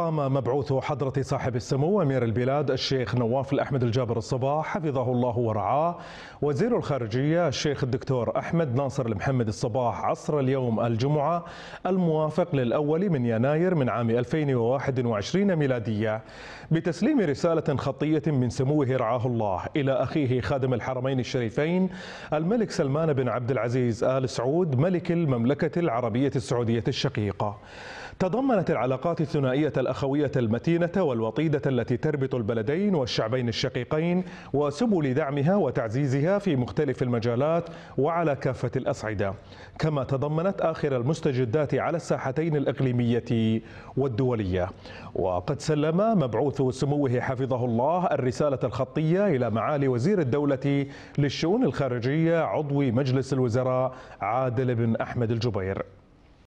قام مبعوث حضرة صاحب السمو أمير البلاد الشيخ نواف الأحمد الجابر الصباح حفظه الله ورعاه وزير الخارجية الشيخ الدكتور أحمد ناصر المحمد الصباح عصر اليوم الجمعة الموافق للأول من يناير من عام 2021 ميلادية بتسليم رسالة خطية من سموه رعاه الله إلى أخيه خادم الحرمين الشريفين الملك سلمان بن عبد العزيز آل سعود ملك المملكة العربية السعودية الشقيقة تضمنت العلاقات الثنائية الأخوية المتينة والوطيدة التي تربط البلدين والشعبين الشقيقين وسبل دعمها وتعزيزها في مختلف المجالات وعلى كافة الأصعدة كما تضمنت آخر المستجدات على الساحتين الإقليمية والدولية وقد سلم مبعوث سموه حفظه الله الرسالة الخطية إلى معالي وزير الدولة للشؤون الخارجية عضو مجلس الوزراء عادل بن أحمد الجبير